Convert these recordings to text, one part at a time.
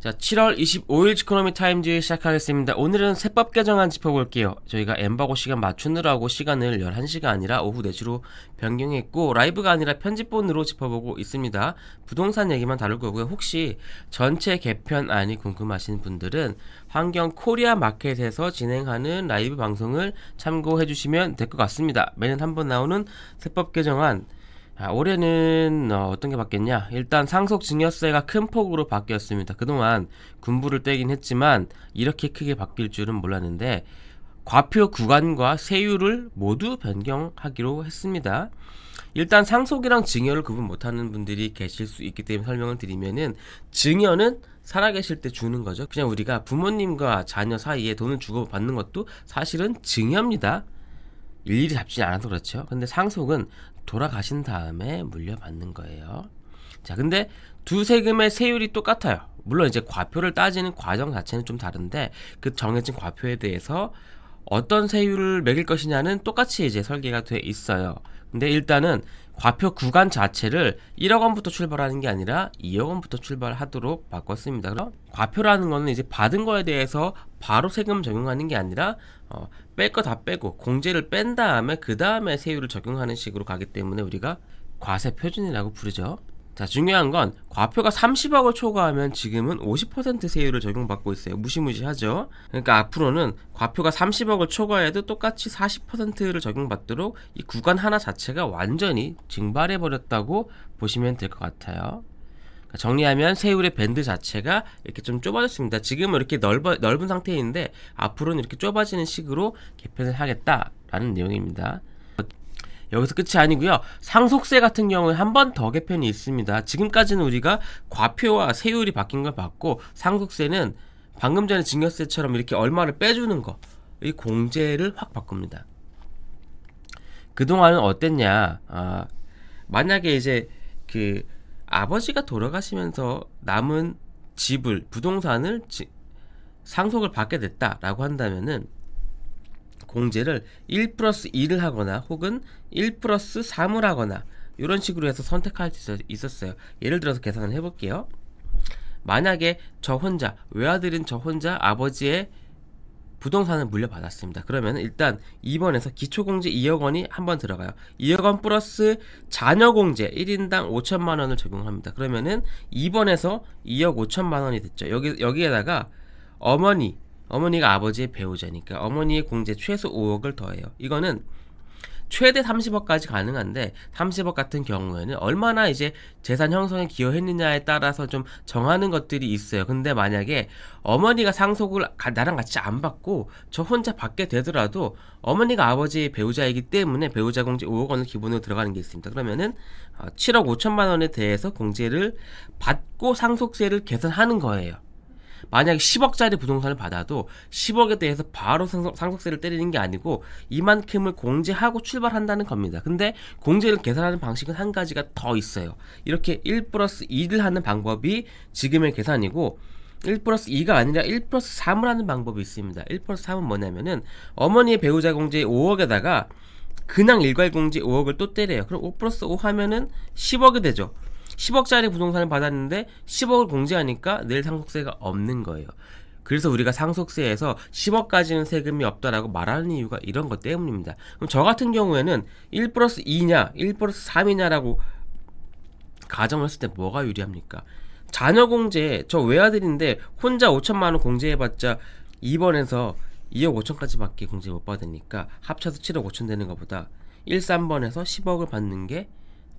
자, 7월 25일 지코노미 타임즈 시작하겠습니다. 오늘은 세법 개정안 짚어볼게요. 저희가 엠바고 시간 맞추느라고 시간을 11시가 아니라 오후 4시로 변경했고 라이브가 아니라 편집본으로 짚어보고 있습니다. 부동산 얘기만 다룰 거고요. 혹시 전체 개편안이 궁금하신 분들은 환경 코리아 마켓에서 진행하는 라이브 방송을 참고해 주시면 될 것 같습니다. 매년 한 번 나오는 세법 개정안 아, 올해는 어, 떤게 바뀌었냐? 일단 상속 증여세가 큰 폭으로 바뀌었습니다. 그동안 군부를 떼긴 했지만 이렇게 크게 바뀔 줄은 몰랐는데 과표 구간과 세율을 모두 변경하기로 했습니다. 일단 상속이랑 증여를 구분 못하는 분들이 계실 수 있기 때문에 설명을 드리면은 증여는 살아계실 때 주는 거죠. 그냥 우리가 부모님과 자녀 사이에 돈을 주고 받는 것도 사실은 증여입니다. 일일이 잡지 않아서 그렇죠. 근데 상속은 돌아가신 다음에 물려받는 거예요. 자, 근데 두 세금의 세율이 똑같아요. 물론 이제 과표를 따지는 과정 자체는 좀 다른데 그 정해진 과표에 대해서 어떤 세율을 매길 것이냐는 똑같이 이제 설계가 돼 있어요. 근데 일단은 과표 구간 자체를 1억 원부터 출발하는 게 아니라 2억 원부터 출발하도록 바꿨습니다. 그럼 과표라는 거는 이제 받은 거에 대해서 바로 세금 적용하는 게 아니라 어, 뺄 거 다 빼고 공제를 뺀 다음에 그 다음에 세율을 적용하는 식으로 가기 때문에 우리가 과세 표준이라고 부르죠. 자, 중요한 건 과표가 30억을 초과하면 지금은 50% 세율을 적용받고 있어요. 무시무시하죠. 그러니까 앞으로는 과표가 30억을 초과해도 똑같이 40%를 적용받도록 이 구간 하나 자체가 완전히 증발해 버렸다고 보시면 될 것 같아요. 그러니까 정리하면 세율의 밴드 자체가 이렇게 좀 좁아졌습니다. 지금은 이렇게 넓어, 넓은 상태인데 앞으로는 이렇게 좁아지는 식으로 개편을 하겠다라는 내용입니다. 여기서 끝이 아니고요. 상속세 같은 경우에 한 번 더 개편이 있습니다. 지금까지는 우리가 과표와 세율이 바뀐 걸 봤고 상속세는 방금 전에 증여세처럼 이렇게 얼마를 빼주는 거 이 공제를 확 바꿉니다. 그동안은 어땠냐? 아, 만약에 이제 그 아버지가 돌아가시면서 남은 집을 부동산을 지, 상속을 받게 됐다라고 한다면은 공제를 1 플러스 2를 하거나 혹은 1 플러스 3을 하거나 이런 식으로 해서 선택할 수 있었어요. 예를 들어서 계산을 해볼게요. 만약에 저 혼자 외아들인 저 혼자 아버지의 부동산을 물려받았습니다. 그러면 일단 2번에서 기초공제 2억 원이 한번 들어가요. 2억 원 플러스 자녀공제 1인당 5천만 원을 적용합니다. 그러면은 2번에서 2억 5천만 원이 됐죠. 여기, 여기에다가 어머니 어머니가 아버지의 배우자니까 어머니의 공제 최소 5억을 더해요. 이거는 최대 30억까지 가능한데 30억 같은 경우에는 얼마나 이제 재산 형성에 기여했느냐에 따라서 좀 정하는 것들이 있어요. 근데 만약에 어머니가 상속을 나랑 같이 안 받고 저 혼자 받게 되더라도 어머니가 아버지의 배우자이기 때문에 배우자 공제 5억 원을 기본으로 들어가는 게 있습니다. 그러면은 7억 어, 5천만 원에 대해서 공제를 받고 상속세를 계산하는 거예요. 만약에 10억짜리 부동산을 받아도 10억에 대해서 바로 상속세를 때리는 게 아니고 이만큼을 공제하고 출발한다는 겁니다. 근데 공제를 계산하는 방식은 한 가지가 더 있어요. 이렇게 1 플러스 2를 하는 방법이 지금의 계산이고 1 플러스 2가 아니라 1 플러스 3을 하는 방법이 있습니다. 1 플러스 3은 뭐냐면은 어머니의 배우자 공제 5억에다가 그냥 일괄공제 5억을 또 때려요. 그럼 5 플러스 5 하면은 10억이 되죠. 10억짜리 부동산을 받았는데 10억을 공제하니까 낼 상속세가 없는 거예요. 그래서 우리가 상속세에서 10억까지는 세금이 없다라고 말하는 이유가 이런 것 때문입니다. 그럼 저 같은 경우에는 1 플러스 2냐, 1 플러스 3이냐라고 가정을 했을 때 뭐가 유리합니까? 자녀 공제, 저 외아들인데 혼자 5천만 원 공제해봤자 2번에서 2억 5천까지밖에 공제 못 받으니까 합쳐서 7억 5천 되는 것보다 1, 3번에서 10억을 받는 게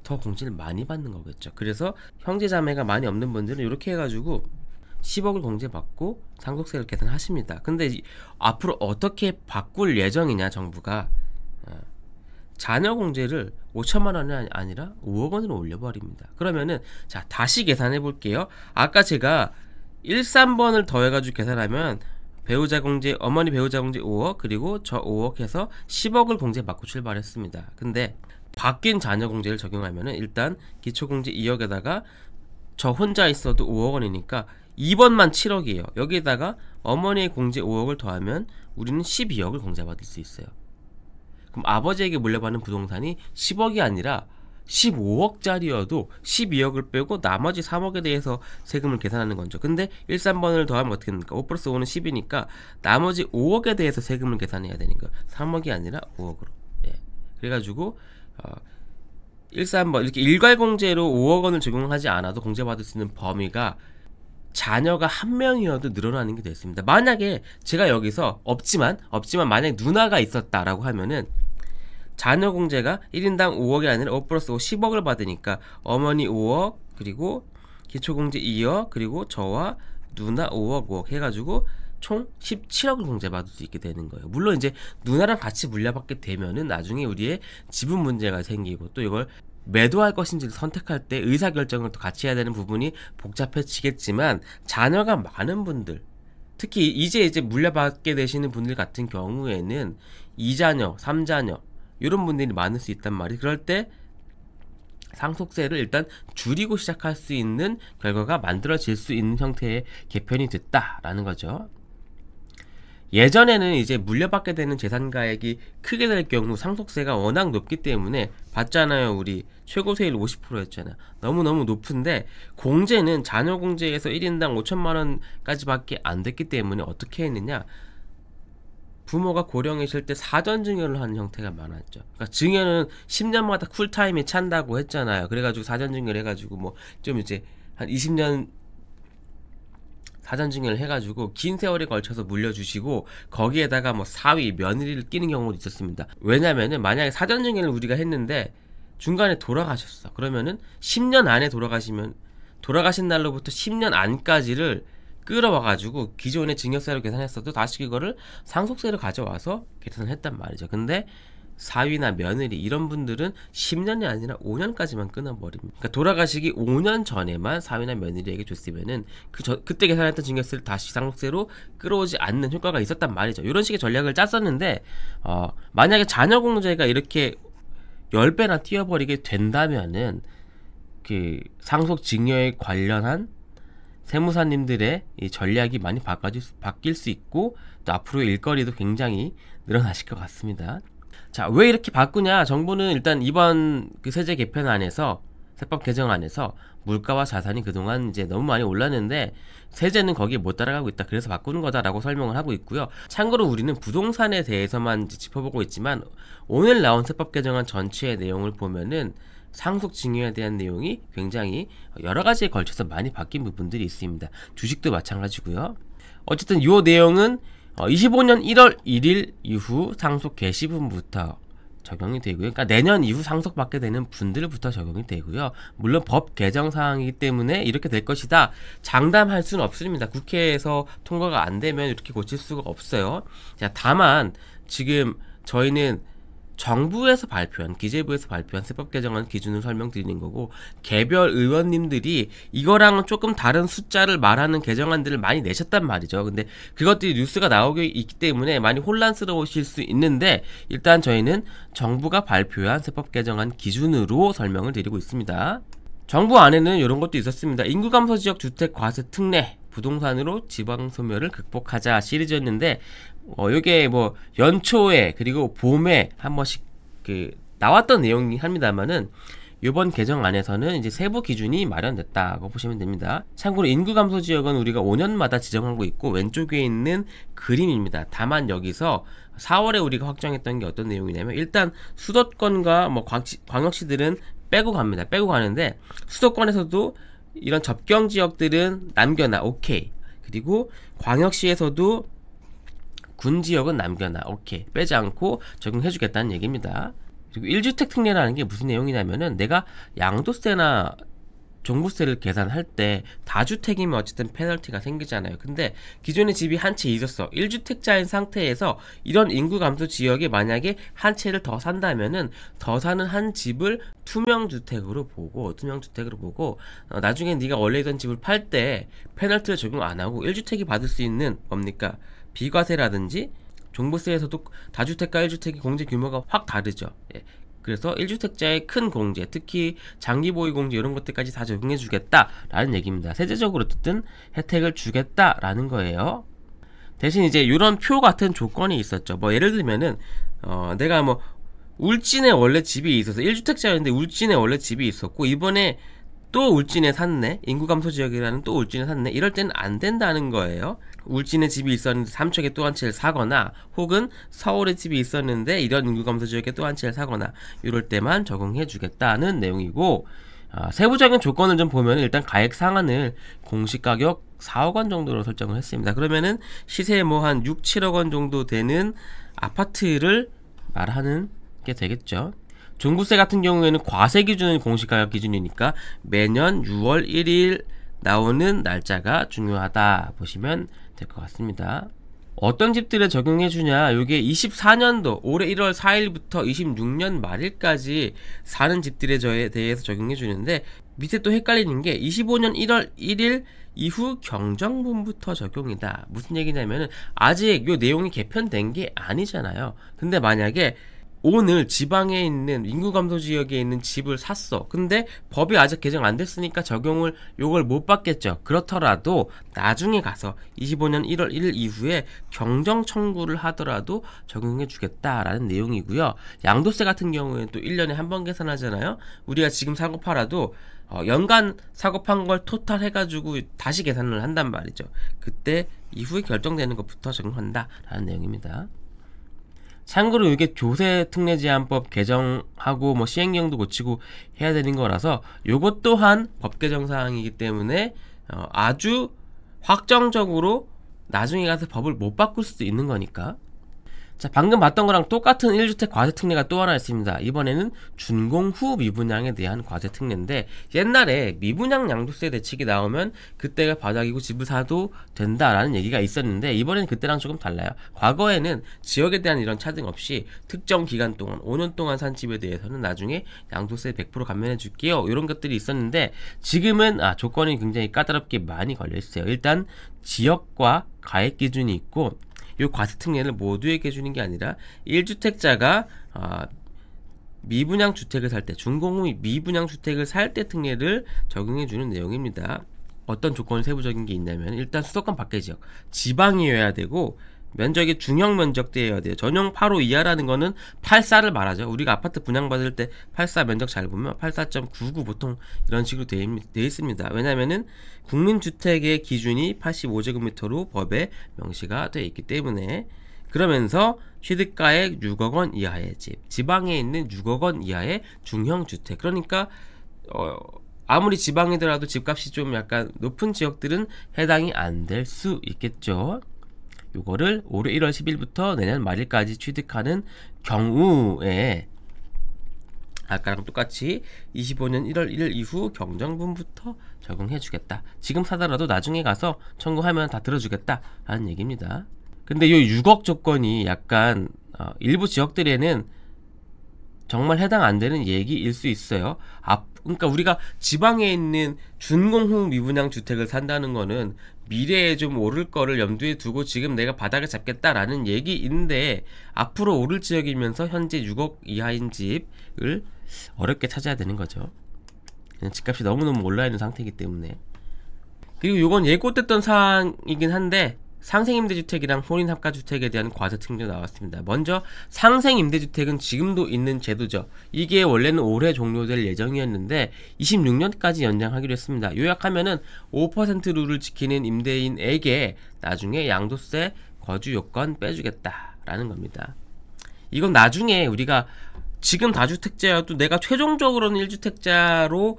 더 공제를 많이 받는 거겠죠. 그래서 형제 자매가 많이 없는 분들은 이렇게 해가지고 10억을 공제받고 상속세를 계산하십니다. 근데 앞으로 어떻게 바꿀 예정이냐 정부가 자녀 어, 공제를 5천만 원이 아니라 5억 원으로 올려버립니다. 그러면은 자 다시 계산해 볼게요. 아까 제가 1, 3번을 더해가지고 계산하면 배우자 공제, 어머니 배우자 공제 5억 그리고 저 5억 해서 10억을 공제 받고 출발했습니다. 근데 바뀐 잔여공제를 적용하면 일단 기초공제 2억에다가 저 혼자 있어도 5억 원이니까 2번만 7억이에요. 여기에다가 어머니의 공제 5억을 더하면 우리는 12억을 공제받을 수 있어요. 그럼 아버지에게 물려받는 부동산이 10억이 아니라 15억짜리여도 12억을 빼고 나머지 3억에 대해서 세금을 계산하는 거죠. 근데 1, 3번을 더하면 어떻게 됩니까? 5 플러스 5는 10이니까 나머지 5억에 대해서 세금을 계산해야 되는 거예요. 3억이 아니라 5억으로. 예. 그래가지고 어, 1, 3번 이렇게 일괄공제로 5억 원을 적용하지 않아도 공제받을 수 있는 범위가 자녀가 한 명이어도 늘어나는 게 됐습니다. 만약에 제가 여기서 없지만 없지만 만약 누나가 있었다라고 하면은 자녀 공제가 1인당 5억이 아니라 5 플러스 5 10억을 받으니까 어머니 5억 그리고 기초공제 2억 그리고 저와 누나 5억 5억 해가지고 총 17억을 공제받을 수 있게 되는 거예요. 물론 이제 누나랑 같이 물려받게 되면은 나중에 우리의 지분 문제가 생기고 또 이걸 매도할 것인지를 선택할 때 의사결정을 또 같이 해야 되는 부분이 복잡해지겠지만 자녀가 많은 분들 특히 이제 이제 물려받게 되시는 분들 같은 경우에는 이자녀삼자녀 이런 분들이 많을 수 있단 말이에요. 그럴 때 상속세를 일단 줄이고 시작할 수 있는 결과가 만들어질 수 있는 형태의 개편이 됐다라는 거죠. 예전에는 이제 물려받게 되는 재산가액이 크게 될 경우 상속세가 워낙 높기 때문에 봤잖아요 우리 최고세율 50%였잖아 요 너무너무 높은데 공제는 자녀공제에서 1인당 5천만원까지 밖에 안 됐기 때문에 어떻게 했느냐 부모가 고령이실 때 사전 증여를 하는 형태가 많았죠. 그러니까 증여는 10년마다 쿨타임이 찬다고 했잖아요. 그래가지고 사전 증여를 해가지고 뭐 좀 이제 한 20년 사전증여를 해가지고 긴 세월에 걸쳐서 물려주시고 거기에다가 뭐 사위, 며느리를 끼는 경우도 있었습니다. 왜냐면은 만약에 사전증여를 우리가 했는데 중간에 돌아가셨어. 그러면은 10년 안에 돌아가시면 돌아가신 날로부터 10년 안까지를 끌어와가지고 기존의 증여세로 계산했어도 다시 그거를 상속세로 가져와서 계산을 했단 말이죠. 근데 사위나 며느리 이런 분들은 10년이 아니라 5년까지만 끊어버립니다. 그러니까 돌아가시기 5년 전에만 사위나 며느리에게 줬으면은 그 저, 그때 계산했던 증여세를 다시 상속세로 끌어오지 않는 효과가 있었단 말이죠. 이런 식의 전략을 짰었는데 어, 만약에 자녀 공제가 이렇게 10배나 뛰어버리게 된다면은 그 상속 증여에 관련한 세무사님들의 이 전략이 많이 바꿔질 수, 바뀔 수 있고 또 앞으로 일거리도 굉장히 늘어나실 것 같습니다. 자, 왜 이렇게 바꾸냐? 정부는 일단 이번 그 세제 개편 안에서 세법 개정 안에서 물가와 자산이 그동안 이제 너무 많이 올랐는데 세제는 거기에 못 따라가고 있다. 그래서 바꾸는 거다라고 설명을 하고 있고요. 참고로 우리는 부동산에 대해서만 짚어보고 있지만 오늘 나온 세법 개정안 전체의 내용을 보면은 상속 증여에 대한 내용이 굉장히 여러 가지에 걸쳐서 많이 바뀐 부분들이 있습니다. 주식도 마찬가지고요. 어쨌든 요 내용은 어, 25년 1월 1일 이후 상속 개시분부터 적용이 되고요. 그러니까 내년 이후 상속받게 되는 분들부터 적용이 되고요. 물론 법 개정 사항이기 때문에 이렇게 될 것이다. 장담할 수는 없습니다. 국회에서 통과가 안 되면 이렇게 고칠 수가 없어요. 자, 다만 지금 저희는 정부에서 발표한 기재부에서 발표한 세법 개정안 기준을 설명드리는 거고 개별 의원님들이 이거랑은 조금 다른 숫자를 말하는 개정안들을 많이 내셨단 말이죠. 근데 그것들이 뉴스가 나오고 있기 때문에 많이 혼란스러우실 수 있는데 일단 저희는 정부가 발표한 세법 개정안 기준으로 설명을 드리고 있습니다. 정부 안에는 이런 것도 있었습니다. 인구 감소 지역 주택 과세 특례 부동산으로 지방 소멸을 극복하자 시리즈였는데 어, 요게 뭐 연초에 그리고 봄에 한 번씩 그 나왔던 내용이 합니다만은 요번 개정 안에서는 이제 세부 기준이 마련됐다고 보시면 됩니다. 참고로 인구 감소 지역은 우리가 5년마다 지정하고 있고 왼쪽에 있는 그림입니다. 다만 여기서 4월에 우리가 확정했던 게 어떤 내용이냐면 일단 수도권과 뭐 광역시, 들은 빼고 갑니다. 빼고 가는데 수도권에서도 이런 접경 지역들은 남겨놔 오케이. 그리고 광역시에서도 군 지역은 남겨놔. 오케이. 빼지 않고 적용해주겠다는 얘기입니다. 그리고 1주택 특례라는 게 무슨 내용이냐면은 내가 양도세나 종부세를 계산할 때 다주택이면 어쨌든 페널티가 생기잖아요. 근데 기존에 집이 한 채 있었어. 1주택자인 상태에서 이런 인구 감소 지역에 만약에 한 채를 더 산다면은 더 사는 한 집을 투명주택으로 보고 투명주택으로 보고 어, 나중에 네가 원래 있던 집을 팔 때 페널티를 적용 안 하고 1주택이 받을 수 있는 뭡니까? 비과세라든지 종부세에서도 다주택과 1주택의 공제 규모가 확 다르죠. 예. 그래서 1주택자의 큰 공제, 특히 장기 보유 공제 이런 것들까지 다 적용해 주겠다라는 얘기입니다. 세제적으로 어쨌든 혜택을 주겠다라는 거예요. 대신 이제 이런 표 같은 조건이 있었죠. 뭐 예를 들면은 어 내가 뭐 울진에 원래 집이 있어서 1주택자였는데 울진에 원래 집이 있었고 이번에 또 울진에 샀네 인구 감소 지역이라는 또 울진에 샀네 이럴 때는 안 된다는 거예요 울진의 집이 있었는데 삼척에 또 한 채를 사거나 혹은 서울에 집이 있었는데 이런 인구감소 지역에 또 한 채를 사거나 이럴 때만 적용해 주겠다는 내용이고 아, 세부적인 조건을 좀 보면 일단 가액 상한을 공시가격 4억 원 정도로 설정을 했습니다. 그러면은 시세 뭐한 6, 7억 원 정도 되는 아파트를 말하는 게 되겠죠. 종부세 같은 경우에는 과세 기준은 공시가격 기준이니까 매년 6월 1일 나오는 날짜가 중요하다 보시면 될것 같습니다. 어떤 집들에 적용해 주냐 요게 24년도 올해 1월 4일부터 26년 말일까지 사는 집들에 저에 대해서 적용해 주는데 밑에 또 헷갈리는 게 25년 1월 1일 이후 경정분부터 적용이다 무슨 얘기냐면은 아직 요 내용이 개편된 게 아니잖아요 근데 만약에 오늘 지방에 있는 인구 감소 지역에 있는 집을 샀어. 근데 법이 아직 개정 안 됐으니까 적용을 요걸 못 받겠죠. 그렇더라도 나중에 가서 25년 1월 1일 이후에 경정 청구를 하더라도 적용해 주겠다라는 내용이고요. 양도세 같은 경우에는 또 1년에 한 번 계산하잖아요. 우리가 지금 사고 팔아도 어, 연간 사고판 걸 토탈 해가지고 다시 계산을 한단 말이죠. 그때 이후에 결정되는 것부터 적용한다라는 내용입니다. 참고로 이게 조세 특례 제한법 개정하고 뭐 시행령도 고치고 해야 되는 거라서 요것 또한 법 개정 사항이기 때문에 어, 아주 확정적으로 나중에 가서 법을 못 바꿀 수도 있는 거니까 자, 방금 봤던 거랑 똑같은 1주택 과세 특례가 또 하나 있습니다. 이번에는 준공 후 미분양에 대한 과세 특례인데 옛날에 미분양 양도세 대책이 나오면 그때가 바닥이고 집을 사도 된다라는 얘기가 있었는데 이번에는 그때랑 조금 달라요. 과거에는 지역에 대한 이런 차등 없이 특정 기간 동안 5년 동안 산 집에 대해서는 나중에 양도세 100% 감면해 줄게요. 이런 것들이 있었는데 지금은 아, 조건이 굉장히 까다롭게 많이 걸려 있어요. 일단 지역과 가액 기준이 있고 이 과세특례를 모두에게 주는 게 아니라 1주택자가 아, 미분양 주택을 살 때 준공후 미분양 주택을 살 때 특례를 적용해 주는 내용입니다. 어떤 조건 세부적인 게 있냐면 일단 수도권 밖의 지역 지방이어야 되고 면적이 중형 면적대여야 돼요. 전용 8호 이하라는 거는 84를 말하죠. 우리가 아파트 분양받을 때 84 면적 잘 보면 84.99 보통 이런 식으로 돼, 돼 있습니다. 왜냐면은 국민주택의 기준이 85제곱미터로 법에 명시가 돼 있기 때문에 그러면서 취득가액 6억 원 이하의 집, 지방에 있는 6억 원 이하의 중형 주택. 그러니까 어, 아무리 지방이더라도 집값이 좀 약간 높은 지역들은 해당이 안 될 수 있겠죠. 요거를 올해 1월 10일부터 내년 말일까지 취득하는 경우에 아까랑 똑같이 25년 1월 1일 이후 경정분부터 적용해 주겠다. 지금 사더라도 나중에 가서 청구하면 다 들어주겠다. 라는 얘기입니다. 근데 요 6억 조건이 약간 어, 일부 지역들에는 정말 해당 안 되는 얘기일 수 있어요. 아, 그러니까 우리가 지방에 있는 준공후 미분양 주택을 산다는 거는 미래에 좀 오를 거를 염두에 두고 지금 내가 바닥을 잡겠다라는 얘기인데 앞으로 오를 지역이면서 현재 6억 이하인 집을 어렵게 찾아야 되는 거죠. 집값이 너무너무 올라 있는 상태이기 때문에 그리고 이건 예고됐던 사항이긴 한데 상생임대주택이랑 혼인합가주택에 대한 과세 특례 나왔습니다. 먼저 상생임대주택은 지금도 있는 제도죠. 이게 원래는 올해 종료될 예정이었는데 26년까지 연장하기로 했습니다. 요약하면은 5% 룰을 지키는 임대인에게 나중에 양도세 거주 요건 빼주겠다라는 겁니다. 이건 나중에 우리가 지금 다주택자여도 내가 최종적으로는 1주택자로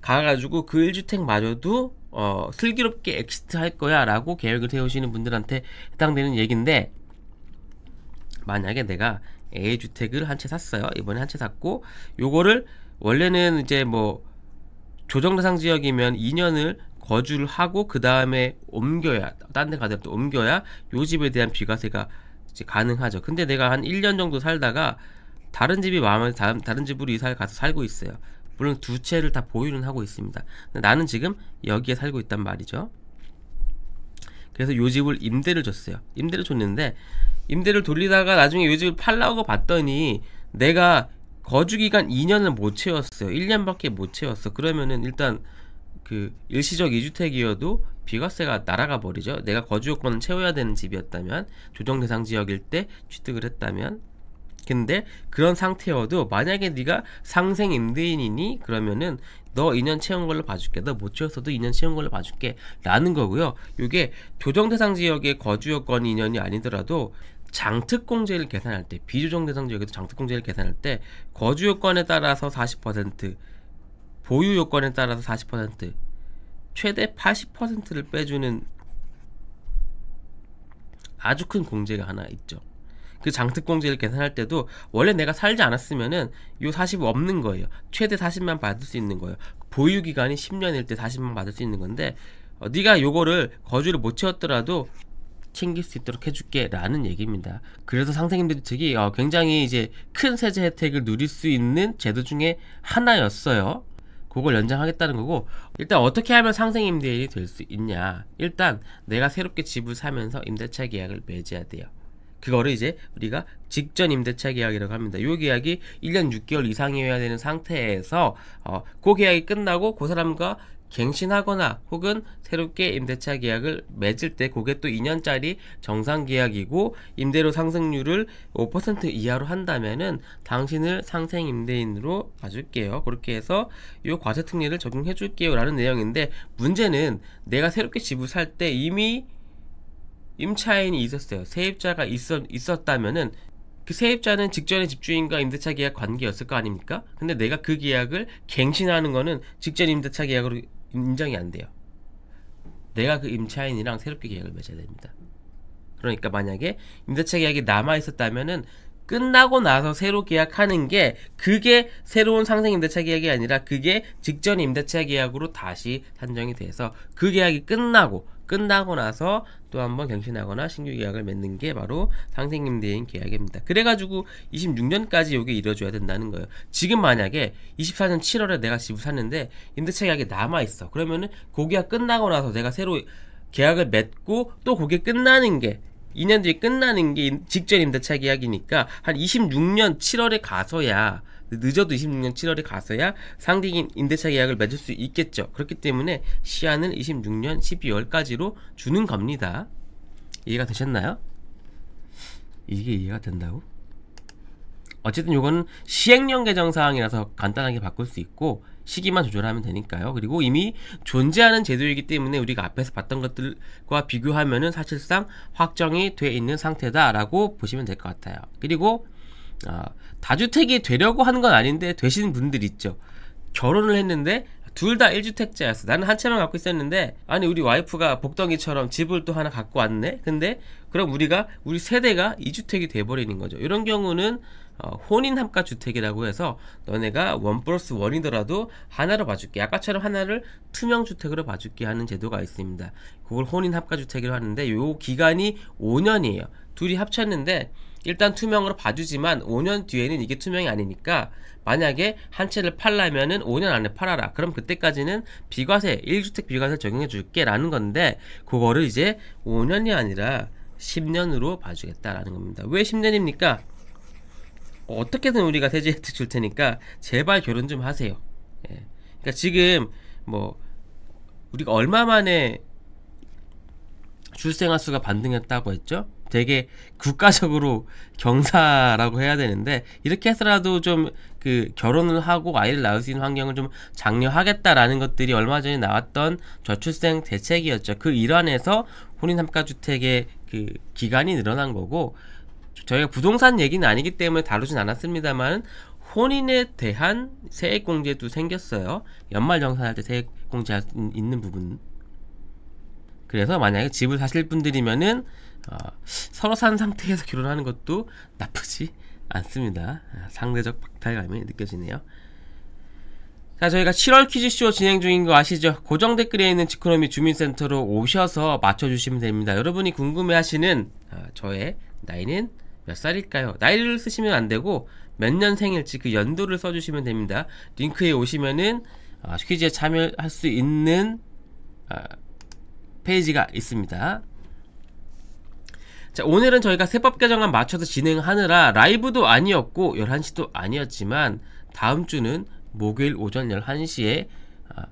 가가지고 그 1주택마저도 어, 슬기롭게 엑시트 할 거야 라고 계획을 세우시는 분들한테 해당되는 얘기인데 만약에 내가 A주택을 한 채 샀어요 이번에 한 채 샀고 요거를 원래는 이제 뭐 조정대상 지역이면 2년을 거주를 하고 그 다음에 옮겨야 딴 데 가더라도 옮겨야 요 집에 대한 비과세가 이제 가능하죠 근데 내가 한 1년 정도 살다가 다른 집이 마음에 다른, 다른 집으로 이사를 가서 살고 있어요 물론 두 채를 다 보유는 하고 있습니다. 나는 지금 여기에 살고 있단 말이죠. 그래서 요 집을 임대를 줬어요. 임대를 줬는데 임대를 돌리다가 나중에 요 집을 팔라고 봤더니 내가 거주기간 2년을 못 채웠어요. 1년밖에 못 채웠어. 그러면은 일단 그 일시적 2주택이어도 비과세가 날아가 버리죠. 내가 거주 요건을 채워야 되는 집이었다면 조정 대상 지역일 때 취득을 했다면 근데 그런 상태여도 만약에 네가 상생 임대인이니 그러면은 너 2년 채운 걸로 봐줄게. 너 못 채웠어도 2년 채운 걸로 봐줄게. 라는 거고요. 이게 조정 대상 지역의 거주 여건 2년이 아니더라도 장특공제를 계산할 때 비조정 대상 지역에서 장특공제를 계산할 때 거주 여건에 따라서 40% 보유 여건에 따라서 40% 최대 80%를 빼주는 아주 큰 공제가 하나 있죠. 그 장특공제를 계산할 때도 원래 내가 살지 않았으면은 요 40 없는 거예요. 최대 40만 받을 수 있는 거예요. 보유 기간이 10년일 때 40만 받을 수 있는 건데 어, 네가 요거를 거주를 못 채웠더라도 챙길 수 있도록 해줄게라는 얘기입니다. 그래서 상생임대주 측이 어, 굉장히 이제 큰 세제 혜택을 누릴 수 있는 제도 중에 하나였어요. 그걸 연장하겠다는 거고 일단 어떻게 하면 상생 임대인이 될 수 있냐 일단 내가 새롭게 집을 사면서 임대차 계약을 맺어야 돼요 그거를 이제 우리가 직전 임대차 계약이라고 합니다. 요 계약이 1년 6개월 이상이어야 되는 상태에서 어, 그 계약이 끝나고 그 사람과 갱신하거나 혹은 새롭게 임대차 계약을 맺을 때 그게 또 2년짜리 정상 계약이고 임대료 상승률을 5% 이하로 한다면은 당신을 상생 임대인으로 봐줄게요. 그렇게 해서 이 과세 특례를 적용해 줄게요. 라는 내용인데 문제는 내가 새롭게 집을 살 때 이미 임차인이 있었어요. 세입자가 있었, 있었다면은 그 세입자는 직전에 집주인과 임대차 계약 관계였을 거 아닙니까? 근데 내가 그 계약을 갱신하는 거는 직전 임대차 계약으로 인정이 안 돼요. 내가 그 임차인이랑 새롭게 계약을 맺어야 됩니다. 그러니까 만약에 임대차 계약이 남아 있었다면은 끝나고 나서 새로 계약하는 게 그게 새로운 상생 임대차 계약이 아니라 그게 직전 임대차 계약으로 다시 산정이 돼서 그 계약이 끝나고 끝나고 나서 또 한번 갱신하거나 신규 계약을 맺는 게 바로 상생임 대행 계약입니다. 그래가지고 26년까지 이게 이뤄줘야 된다는 거예요. 지금 만약에 24년 7월에 내가 집을 샀는데 임대차 계약이 남아있어. 그러면은 고기가 그 끝나고 나서 내가 새로 계약을 맺고 또고게 끝나는 게 2년 뒤에 끝나는 게 직전 임대차 계약이니까 한 26년 7월에 가서야 늦어도 26년 7월에 가서야 상기인 임대차 계약을 맺을 수 있겠죠. 그렇기 때문에 시한을 26년 12월까지로 주는 겁니다. 이해가 되셨나요? 이게 이해가 된다고? 어쨌든 요거는 시행령 개정 사항이라서 간단하게 바꿀 수 있고 시기만 조절하면 되니까요. 그리고 이미 존재하는 제도이기 때문에 우리가 앞에서 봤던 것들과 비교하면은 사실상 확정이 돼 있는 상태다라고 보시면 될 것 같아요. 그리고 아, 다주택이 되려고 하는 건 아닌데 되시는 분들 있죠. 결혼을 했는데 둘 다 1주택자였어. 나는 한 채만 갖고 있었는데 아니 우리 와이프가 복덩이처럼 집을 또 하나 갖고 왔네. 근데 그럼 우리가 우리 세대가 2주택이 돼버리는 거죠. 이런 경우는 어, 혼인 합가 주택이라고 해서 너네가 원 플러스 원이더라도 하나로 봐줄게 아까처럼 하나를 투명 주택으로 봐줄게 하는 제도가 있습니다 그걸 혼인 합가 주택이라고 하는데 요 기간이 5년이에요 둘이 합쳤는데 일단 투명으로 봐주지만 5년 뒤에는 이게 투명이 아니니까 만약에 한 채를 팔라면은 5년 안에 팔아라. 그럼 그때까지는 비과세, 1주택 비과세 적용해 줄게 라는 건데 그거를 이제 5년이 아니라 10년으로 봐주겠다라는 겁니다. 왜 10년입니까? 어떻게든 우리가 세제 혜택 줄 테니까 제발 결혼 좀 하세요. 예. 그러니까 지금 뭐 우리가 얼마 만에 출생아 수가 반등했다고 했죠? 되게 국가적으로 경사라고 해야 되는데 이렇게 해서라도 좀 그 결혼을 하고 아이를 낳을 수 있는 환경을 좀 장려하겠다라는 것들이 얼마 전에 나왔던 저출생 대책이었죠. 그 일환에서 혼인 삼가주택의 그 기간이 늘어난 거고 저희가 부동산 얘기는 아니기 때문에 다루진 않았습니다만 혼인에 대한 세액 공제도 생겼어요. 연말 정산할 때 세액 공제 있는 부분. 그래서 만약에 집을 사실 분들이면은 어, 서로 산 상태에서 결혼하는 것도 나쁘지 않습니다. 아, 상대적 박탈감이 느껴지네요. 자, 저희가 7월 퀴즈쇼 진행 중인 거 아시죠? 고정 댓글에 있는 지코노미 주민센터로 오셔서 맞춰주시면 됩니다. 여러분이 궁금해하시는 어, 저의 나이는 몇 살일까요? 나이를 쓰시면 안 되고 몇 년생일지 그 연도를 써주시면 됩니다. 링크에 오시면은 어, 퀴즈에 참여할 수 있는 어, 페이지가 있습니다. 자, 오늘은 저희가 세법 개정안 맞춰서 진행하느라 라이브도 아니었고 11시도 아니었지만 다음 주는 목요일 오전 11시에 아,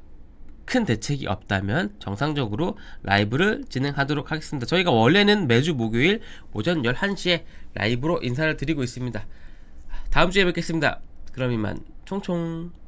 큰 대책이 없다면 정상적으로 라이브를 진행하도록 하겠습니다. 저희가 원래는 매주 목요일 오전 11시에 라이브로 인사를 드리고 있습니다. 다음 주에 뵙겠습니다. 그럼 이만 총총